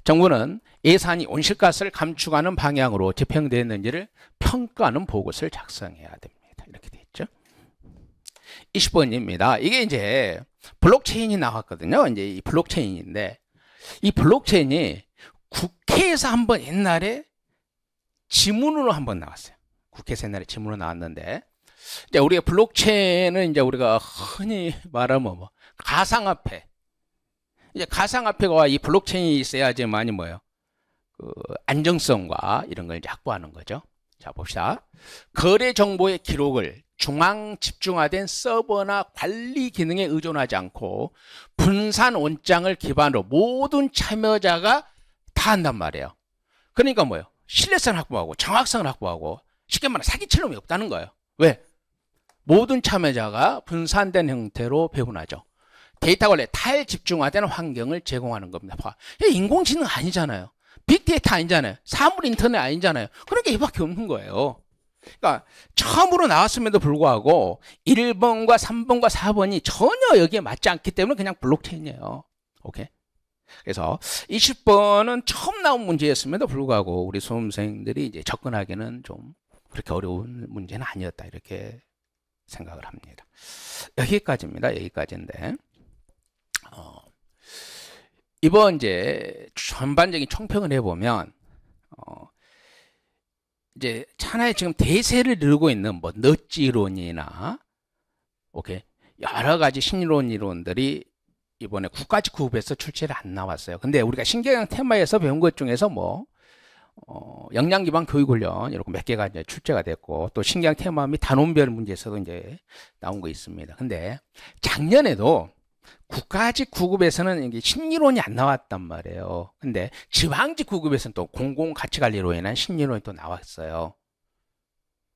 정부는 예산이 온실가스를 감축하는 방향으로 집행되었는지를 평가하는 보고서를 작성해야 됩니다. 이렇게 돼 있죠. 20번입니다. 이게 이제 블록체인이 나왔거든요. 이제 이 블록체인인데 이 블록체인이 국회에서 한번 옛날에 지문으로 한번 나왔어요. 국회에서 옛날에 지문으로 나왔는데 이제 우리가 블록체인은 이제 우리가 흔히 말하면 뭐 가상화폐 이제 가상화폐와 이 블록체인이 있어야지만이 뭐예요? 그 안정성과 이런 걸 이제 확보하는 거죠. 자 봅시다. 거래 정보의 기록을 중앙 집중화된 서버나 관리 기능에 의존하지 않고 분산 원장을 기반으로 모든 참여자가 다 한단 말이에요. 그러니까 뭐예요? 신뢰성을 확보하고 정확성을 확보하고 쉽게 말해 사기칠 놈이 없다는 거예요. 왜? 모든 참여자가 분산된 형태로 배분하죠. 데이터 원래 탈집중화된 환경을 제공하는 겁니다. 봐. 인공지능 아니잖아요. 빅데이터 아니잖아요. 사물 인터넷 아니잖아요. 그런 그러니까 게 이밖에 없는 거예요. 그러니까 처음으로 나왔음에도 불구하고 1번과 3번과 4번이 전혀 여기에 맞지 않기 때문에 그냥 블록체인이에요. 오케이. 그래서 20번은 처음 나온 문제였음에도 불구하고 우리 수험생들이 이제 접근하기는 좀 그렇게 어려운 문제는 아니었다 이렇게 생각을 합니다. 여기까지입니다. 여기까지인데. 이번 이제 전반적인 총평을 해보면 어 이제 하나의 지금 대세를 이루고 있는 뭐넛지론이나 오케이 여러 가지 신론 이론들이 이번에 국가직 구급에서 출제를 안 나왔어요. 근데 우리가 신경영 테마에서 배운 것 중에서 뭐 어, 역량 기반 교육 훈련 이렇게 몇 개가 이제 출제가 됐고 또 신경 테마 및 단원별 문제에서도 이제 나온 거 있습니다. 근데 작년에도 국가직 구급에서는 이게 신이론이 안 나왔단 말이에요. 근데 지방직 구급에서는 또 공공가치관리로 인한 신이론이 또 나왔어요.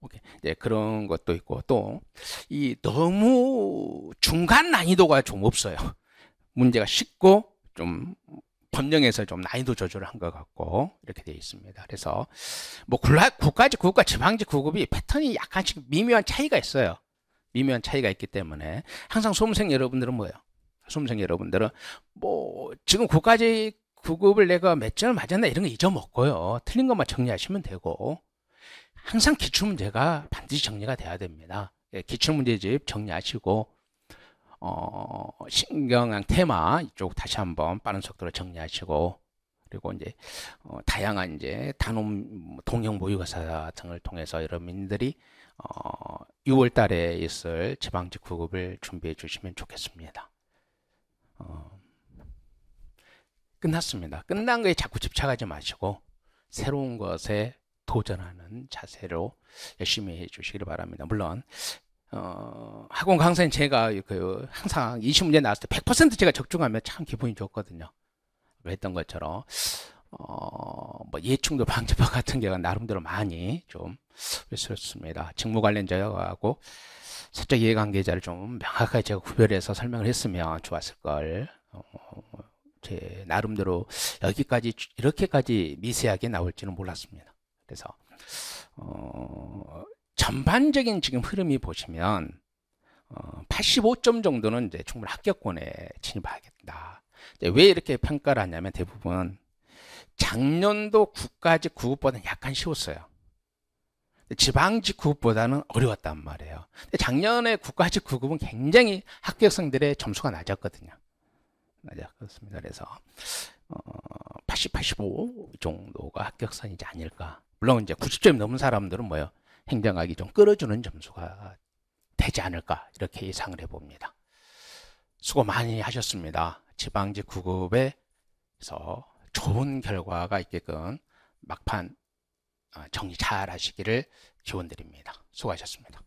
오케이. 네, 그런 것도 있고 또 이 너무 중간 난이도가 좀 없어요. 문제가 쉽고 좀법영에서좀 난이도 조절을 한 것 같고 이렇게 되어 있습니다. 그래서 뭐 국가직 구급과 지방직 구급이 패턴이 약간씩 미묘한 차이가 있어요. 미묘한 차이가 있기 때문에 항상 수험생 여러분들은 뭐예요? 수험생 여러분들은 뭐 지금 그까지 구급을 내가 몇 점을 맞았나 이런 거 잊어먹고요. 틀린 것만 정리하시면 되고 항상 기출문제가 반드시 정리가 돼야 됩니다. 예, 기출문제집 정리하시고 어, 신경양 테마 이쪽 다시 한번 빠른 속도로 정리하시고 그리고 이제 어, 다양한 이제 단원 동영 모의고사 등을 통해서 여러분들이 어, 6월 달에 있을 지방직 구급을 준비해 주시면 좋겠습니다. 어, 끝났습니다. 끝난 거에 자꾸 집착하지 마시고 새로운 것에 도전하는 자세로 열심히 해주시길 바랍니다. 물론 어, 학원 강사인 제가 그 항상 20문제 나왔을 때 100% 제가 적중하면 참 기분이 좋거든요. 했던 것처럼 어, 뭐 예충도 방지법 같은 경우는 나름대로 많이 좀 있었습니다. 직무 관련자하고 사적 이해관계자를 좀 명확하게 제가 구별해서 설명을 했으면 좋았을 걸. 어, 제 나름대로 여기까지 이렇게까지 미세하게 나올지는 몰랐습니다. 그래서 어, 전반적인 지금 흐름이 보시면 어, 85점 정도는 이제 충분 히 합격권에 진입하겠다. 왜 이렇게 평가를 하냐면 대부분 작년도 국가직 구급보다는 약간 쉬웠어요. 지방직구급보다는 어려웠단 말이에요. 작년에 국가직 구급은 굉장히 합격생들의 점수가 낮았거든요. 낮았습니다. 그래서 어, 80, 85 정도가 합격선이지 않을까. 물론 이제 90점이 넘은 사람들은 뭐요? 행정학이 좀 끌어주는 점수가 되지 않을까 이렇게 예상을 해봅니다. 수고 많이 하셨습니다. 지방직구급에서 좋은 결과가 있게끔 막판 어, 정리 잘 하시기를 기원드립니다. 수고하셨습니다.